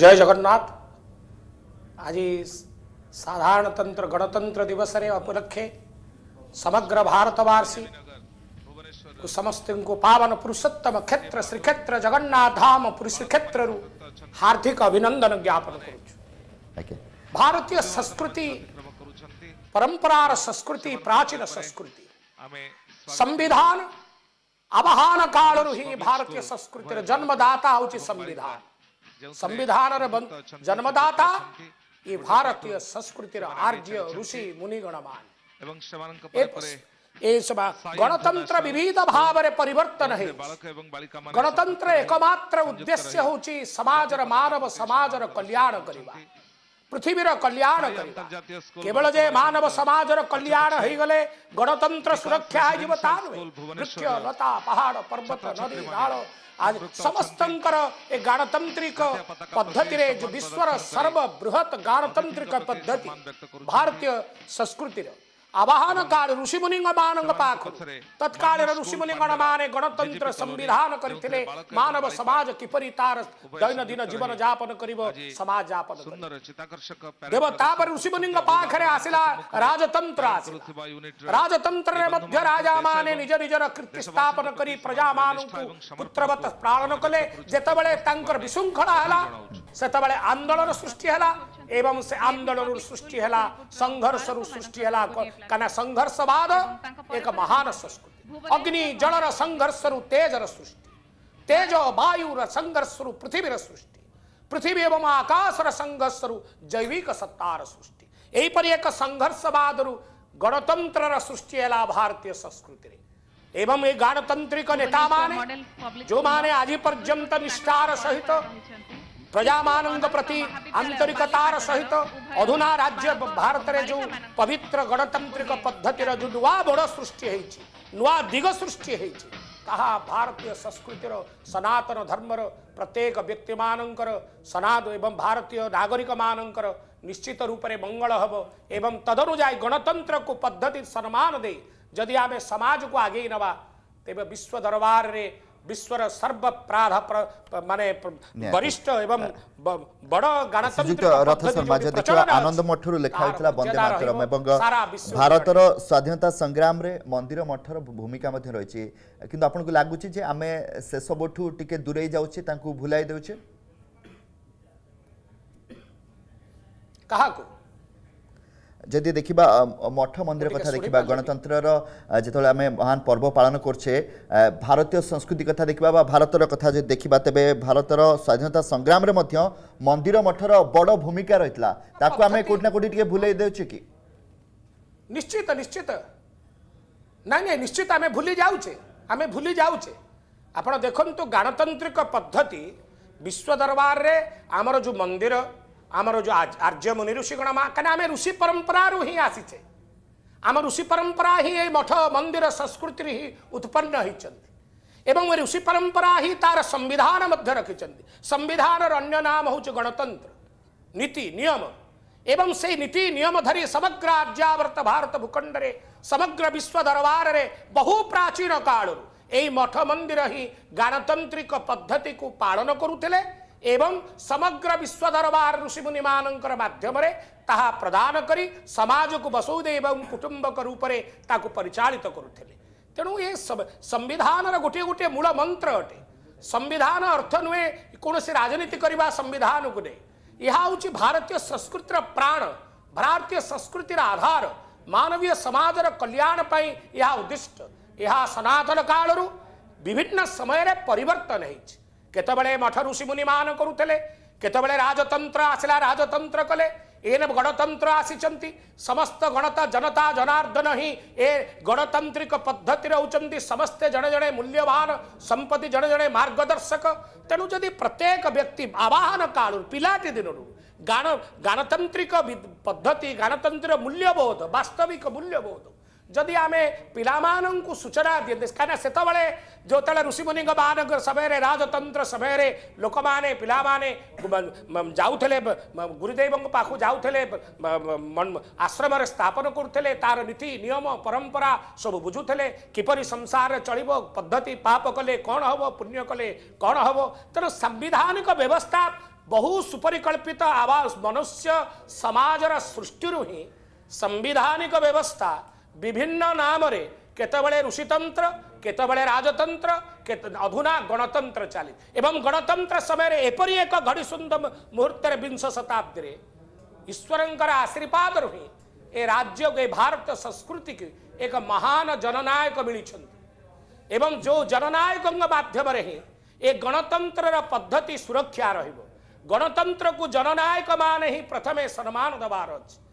જય જગન્નાથ આજે સાધારણતંત્ર ગણતંત્ર દિવસને અપલક્ષે સમગ્ર ભારતવાસી સમસ્તଙ୍କୁ ପାବନ ପୁରୁଷୋତ୍ତମ କ୍ଷେତ୍ର ଶ୍ରୀକ୍ଷେତ୍ର ଜଗନ୍ନାଥ ଧାମ ଶ୍ରୀକ୍ଷେତ୍ରରୁ ହାର୍ଦ୍ଦିକ ଅଭିନନ୍ଦନ ଜ୍ଞାପନ କରୁଛୁ ଭାରତୀୟ ସଂସ୍କୃତି ପରମ୍ପରାର ସଂସ୍କୃତି ପ୍ରାଚୀନ ସଂସ୍କୃତି ସମ୍ବିଧାନ ଆବାହନ କାଳରୁ ହିଁ ଭାରତୀୟ ସଂସ୍କୃତିର ଜନ୍ମଦାତା ହେଉଛି ସମ୍ବିଧାନ संविधान जन्मदाता ये भारतीय संस्कृतिर आर्य ऋषि मुनिगणमान गणतंत्र विविध भाव परिवर्तन है गणतंत्र एकमात्र उद्देश्य हूँ समाज मानव समाज कल्याण करवा पृथ्वीर कल्याण केवल जे मानव समाज कल्याण होगले गणतंत्र सुरक्षा लता पहाड़ पर्वत नदी नाड़ आज समस्तंकर ए गणतांत्रिक पद्धति रे जो विश्वर सर्व बृहत गणतांत्रिक पद्धति भारतीय संस्कृति रे আবাহানকার ঋষি মুনিnga মানং পাখ ততকার ঋষি মুনিnga মানে গণতন্ত্ৰ সংবিধান করিtile মানৱ সমাজ কিপরিতার দৈনদিন জীবন যাপন কৰিব সমাজ যাপন দেৱতা পৰা ঋষি মুনিnga পাখৰে আсила ৰাজতন্ত্ৰ আছিল ৰাজতন্ত্ৰৰ মধ্য ৰাজা মানে নিজ নিজৰ কৃতি স্থাপন কৰি প্ৰজা মানুক সমুত্রৱত প্ৰাণন কৰে যেতিয়া বলে তংকৰ বিশুংখণা হলা সেতিয়া আন্দোলনৰ সৃষ্টি হলা एवं से आंदोलन सृष्टि है संघर्ष सृष्टि क्या संघर्षवाद एक महान संस्कृति अग्नि जलर रु तेजर सृष्टि तेज वायुर रु पृथ्वी सृष्टि पृथ्वी एवं आकाशर संघर्ष रु जैविक सत्तार सृष्टि यहीपरि एक संघर्षवादर गणतंत्रर सृष्टि भारतीय संस्कृति एवं ये गणतंत्रिक नेता माने जो माने आज पर्यंत निष्ठार सहित ପ୍ରଜାମାନଙ୍କ ପ୍ରତି ଆନ୍ତରିକତାର ସହିତ ଅଧୁନା ରାଜ୍ୟ ଭାରତରେ ଯେଉଁ ପବିତ୍ର ଗଣତାନ୍ତ୍ରିକ ପଦ୍ଧତିର ଯେଉଁ ନୂଆ ବଡ଼ ସୃଷ୍ଟି ହେଇଛି ନୂଆ ଦିଗ ସୃଷ୍ଟି ହେଇଛି ତାହା ଭାରତୀୟ ସଂସ୍କୃତିର ସନାତନ ଧର୍ମର ପ୍ରତ୍ୟେକ ବ୍ୟକ୍ତିମାନଙ୍କର ସନାତ ଏବଂ ଭାରତୀୟ ନାଗରିକମାନଙ୍କର ନିଶ୍ଚିତ ରୂପରେ ମଙ୍ଗଳ ହେବ ଏବଂ ତଦନୁଯାୟୀ ଗଣତନ୍ତ୍ରକୁ ପଦ୍ଧତି ସମ୍ମାନ ଦେଇ ଯଦି ଆମେ ସମାଜକୁ ଆଗେଇ ନେବା ତେବେ ବିଶ୍ୱ ଦରବାରରେ ବିଶ୍ୱର ସର୍ବପ୍ରାଧ ମାନେ ବରିଷ୍ଠ ଏବଂ ଆନନ୍ଦ ମଠରୁ ଲେଖା ହୋଇଥିଲା ବନ୍ଦେ ମାତରମ ଏବଂ ଭାରତର ସ୍ୱାଧୀନତା ସଂଗ୍ରାମରେ ମନ୍ଦିର ମଠର ଭୂମିକା ମଧ୍ୟ ରହିଛି କିନ୍ତୁ ଆପଣଙ୍କୁ ଲାଗୁଛି ଯେ ଆମେ ସେସବୁଠୁ ଟିକେ ଦୂରେଇ ଯାଉଛେ ତାଙ୍କୁ ଭୁଲାଇ ଦେଉଛେ କାହାକୁ ଯଦି ଦେଖିବା ମଠ ମନ୍ଦିର କଥା ଦେଖିବା ଗଣତନ୍ତ୍ରର ଯେତେବେଳେ ଆମେ ମହାନ ପର୍ବ ପାଳନ କରୁଛେ ଭାରତୀୟ ସଂସ୍କୃତି କଥା ଦେଖିବା ବା ଭାରତର କଥା ଯଦି ଦେଖିବା ତେବେ ଭାରତର ସ୍ୱାଧୀନତା ସଂଗ୍ରାମରେ ମଧ୍ୟ ମନ୍ଦିର ମଠର ବଡ଼ ଭୂମିକା ରହିଥିଲା ତାକୁ ଆମେ କୋଉଠି ନା କୋଉଠି ଟିକେ ଭୁଲେଇ ଦେଉଛେ କି ନିଶ୍ଚିତ ନିଶ୍ଚିତ ନାଇଁ ନାଇଁ ନିଶ୍ଚିତ ଆମେ ଭୁଲି ଯାଉଛେ ଆମେ ଭୁଲି ଯାଉଛେ ଆପଣ ଦେଖନ୍ତୁ ଗଣତାନ୍ତ୍ରିକ ପଦ୍ଧତି ବିଶ୍ୱ ଦରବାରରେ ଆମର ଯେଉଁ ମନ୍ଦିର આમારો જો આર્ય મુનિ ઋષિગણમાં કારણ આમે ઋષિ પરંપરારુ હિ આસીછે આમ ઋષિ પરંપરા હિ એ મઠ મંદિર સંસ્કૃતિ હિ ઉત્પન્ન ହୋଇଛନ୍ତି ଏବଂ ଋଷି ପରମ୍ପରା ହିଁ ତାର ସମ୍ବିଧାନ ମଧ୍ୟ ରଖିଛନ୍ତି ସମ୍ବିଧାନର ଅନ୍ୟ ନାମ ହେଉଛି ଗଣତନ୍ତ୍ର ନୀତି ନିୟମ ଏବଂ ସେଇ ନୀତି ନିୟମ ଧରି ସମଗ୍ର ଆର୍ଯ୍ୟାବର୍ତ୍ତ ଭାରତ ଭୂଖଣ୍ଡରେ ସମଗ୍ର ବିଶ୍ୱ ଦରବାରରେ ବହୁ ପ୍ରାଚୀନ କାଳରୁ ଏହି ମଠ ମନ୍ଦିର ହିଁ ଗଣତାନ୍ତ୍ରିକ ପଦ୍ଧତିକୁ ପାଳନ କରୁଥିଲେ एवं समग्र विश्व दरबार ऋषि मुनिमानंकर माध्यमरे ତାହା ପ୍ରଦାନ କରି ସମାଜକୁ ବସଉଦେଇ ଏବଂ କୁଟୁମ୍ବକ ରୂପରେ ତାକୁ ପରିଚାଳିତ କରୁଥିଲେ ତେଣୁ ଏ ସମ୍ବିଧାନର ଗୋଟିଏ ଗୋଟିଏ ମୂଳ ମନ୍ତ୍ର ଅଟେ ସମ୍ବିଧାନ ଅର୍ଥ ନୁହେଁ କୌଣସି ରାଜନୀତି କରିବା ସମ୍ବିଧାନକୁ ନେଇ ଏହା ହେଉଛି ଭାରତୀୟ ସଂସ୍କୃତିର ପ୍ରାଣ ଭାରତୀୟ ସଂସ୍କୃତିର ଆଧାର ମାନବୀୟ ସମାଜର କଲ୍ୟାଣ ପାଇଁ ଏହା ଉଦ୍ଦିଷ୍ଟ ଏହା ସନାତନ କାଳରୁ ବିଭିନ୍ନ ସମୟରେ ପରିବର୍ତ୍ତନ ହେଇଛି କେତେବେଳେ ମଠ ଋଷିମୁନିମାନ କରୁଥିଲେ କେତେବେଳେ ରାଜତନ୍ତ୍ର ଆସିଲା ରାଜତନ୍ତ୍ର କଲେ ଏନ ଗଣତନ୍ତ୍ର ଆସିଛନ୍ତି ସମସ୍ତ ଗଣତା ଜନତା ଜନାର୍ଦ୍ଦନ ହିଁ ଏ ଗଣତାନ୍ତ୍ରିକ ପଦ୍ଧତି ରହୁଛନ୍ତି ସମସ୍ତେ ଜଣେ ଜଣେ ମୂଲ୍ୟବାନ ସମ୍ପତ୍ତି ଜଣେ ଜଣେ ମାର୍ଗଦର୍ଶକ ତେଣୁ ଯଦି ପ୍ରତ୍ୟେକ ବ୍ୟକ୍ତି ଆବାହନ କାଳରୁ ପିଲାଟି ଦିନରୁ ଗାଣ ଗଣତାନ୍ତ୍ରିକ ପଦ୍ଧତି ଗଣତନ୍ତ୍ର ମୂଲ୍ୟବୋଧ ବାସ୍ତବିକ ମୂଲ୍ୟବୋଧ ଯଦି ଆମେ ପିଲାମାନଙ୍କୁ ସୂଚନା ଦିଅନ୍ତେ କାହିଁକିନା ସେତେବେଳେ ଯେତେବେଳେ ଋଷିମୁନିଙ୍କ ମାନଙ୍କ ସମୟରେ ରାଜତନ୍ତ୍ର ସମୟରେ ଲୋକମାନେ ପିଲାମାନେ ଯାଉଥିଲେ ଗୁରୁଦେବଙ୍କ ପାଖକୁ ଯାଉଥିଲେ ଆଶ୍ରମରେ ସ୍ଥାପନ କରୁଥିଲେ ତାର ନୀତି ନିୟମ ପରମ୍ପରା ସବୁ ବୁଝୁଥିଲେ କିପରି ସଂସାରରେ ଚଳିବ ପଦ୍ଧତି ପାପ କଲେ କ'ଣ ହେବ ପୁଣ୍ୟ କଲେ କ'ଣ ହେବ ତେଣୁ ସାମ୍ବିଧାନିକ ବ୍ୟବସ୍ଥା ବହୁ ସୁପରିକଳ୍ପିତ ଆବାସ ମନୁଷ୍ୟ ସମାଜର ସୃଷ୍ଟିରୁ ହିଁ ସାମ୍ବିଧାନିକ ବ୍ୟବସ୍ଥା विभिन्न नाम केतबले ऋषितंत्र केतबले राजतंत्र केत अधुना गणतंत्र चाले एवं गणतंत्र समय एपरी एक घड़ी सुंदर मुहूर्त विंश शताब्दी ईश्वर आशीर्वाद रुहे ए राज्य ए भारत संस्कृति की एक महान जननायक मिली एवं जो जननायक मध्यम ए गणतंत्र पद्धति सुरक्षा रणतंत्र को जननायक मान ही प्रथम सम्मान देवार अच्छे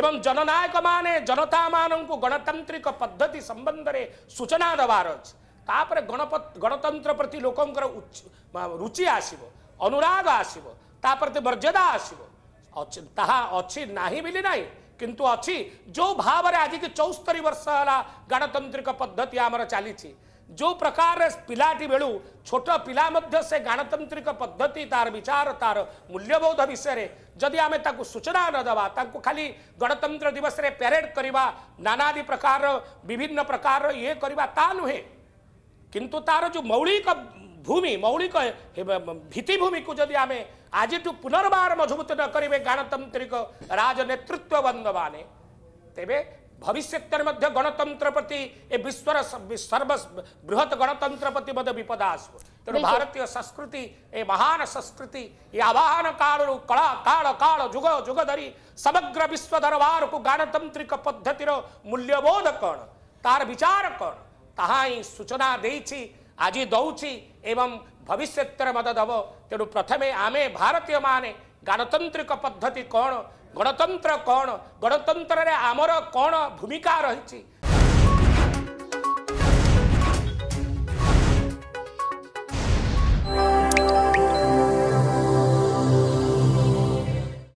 एवं जननायक मान जनता मानू गणतांत्रिक पद्धति संबंध में सूचना देवार अच्छे तापर गणप गणतंत्र प्रति लोकर रुचि आसव अनुराग आसव ता प्रति मर्यादा आसव अच्छी ना बोली किंतु अच्छी जो भाव आज की चौस्तरी वर्ष है गणतांत्रिक पद्धति आम चली जो प्रकार पिलाटी बेलू छोट पिला से गणतांत्रिक पद्धति तार विचार तार मूल्यबोध विषय जदि आम सूचना नदवा खाली गणतंत्र दिवस रे प्यारेड करवा नानादि प्रकार विभिन्न प्रकार ये करवा नुहे किंतु तार जो मौलिक भूमि मौलिक भित्तिभूमि को जदि आम आज पुनर्वार मजबूत न करेंगे गणतांत्रिक राजनेतृत्व बंद मैंने तेरे भविष्य मध्य गणतंत्र प्रति ए विश्वर सर्व बृहत गणतंत्र प्रति मध्य विपद आस भारतीय संस्कृति ए महान संस्कृति ये आवाहन काल कला काल काल जुग जुग धरी समग्र विश्व दरबार को गणतांत्रिक पद्धतिर मूल्यबोध कौन तार विचार कौन ତାହା ହିଁ ସୂଚନା ଦେଇଛି ଆଜି ଦେଉଛି ଏବଂ ଭବିଷ୍ୟତରେ ମଧ୍ୟ ଦେବ ତେଣୁ ପ୍ରଥମେ ଆମେ ଭାରତୀୟମାନେ ଗଣତାନ୍ତ୍ରିକ ପଦ୍ଧତି ଗଣତନ୍ତ୍ର କ'ଣ ଗଣତନ୍ତ୍ରରେ ଆମର କ'ଣ ଭୂମିକା ରହିଛି